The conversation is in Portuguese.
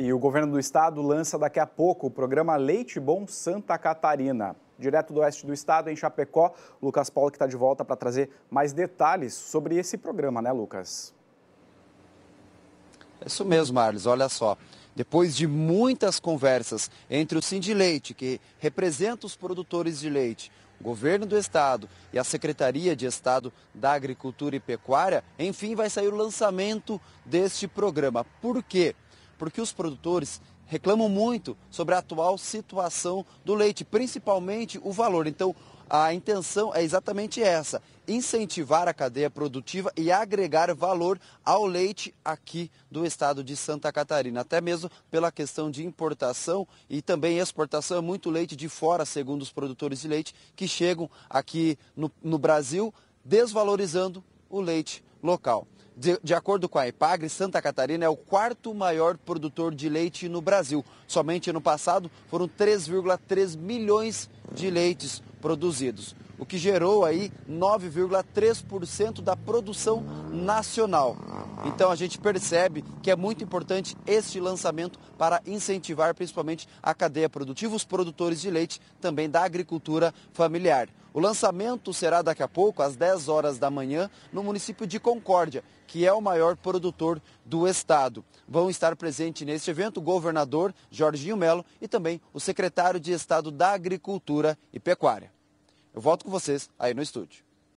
E o governo do estado lança daqui a pouco o programa Leite Bom Santa Catarina. Direto do oeste do estado, em Chapecó, Lucas Paulo que está de volta para trazer mais detalhes sobre esse programa, né, Lucas? É isso mesmo, Arles. Olha só. Depois de muitas conversas entre o Sindileite, que representa os produtores de leite, o governo do estado e a Secretaria de Estado da Agricultura e Pecuária, enfim, vai sair o lançamento deste programa. Por quê? porque os produtores reclamam muito sobre a atual situação do leite, principalmente o valor. Então, a intenção é exatamente essa: incentivar a cadeia produtiva e agregar valor ao leite aqui do estado de Santa Catarina, até mesmo pela questão de importação e também exportação. É muito leite de fora, segundo os produtores de leite, que chegam aqui no, no Brasil, desvalorizando o leite local. De, de, acordo com a Epagre, Santa Catarina é o quarto maior produtor de leite no Brasil. Somente no passado foram 3,3 milhões de leites produzidos, o que gerou aí 9,3% da produção nacional. Então a gente percebe que é muito importante este lançamento para incentivar principalmente a cadeia produtiva, os produtores de leite, também da agricultura familiar. O lançamento será daqui a pouco, às 10 horas da manhã, no município de Concórdia, que é o maior produtor do estado. Vão estar presentes neste evento o governador Jorginho Melo e também o secretário de Estado da Agricultura e Pecuária. Eu volto com vocês aí no estúdio.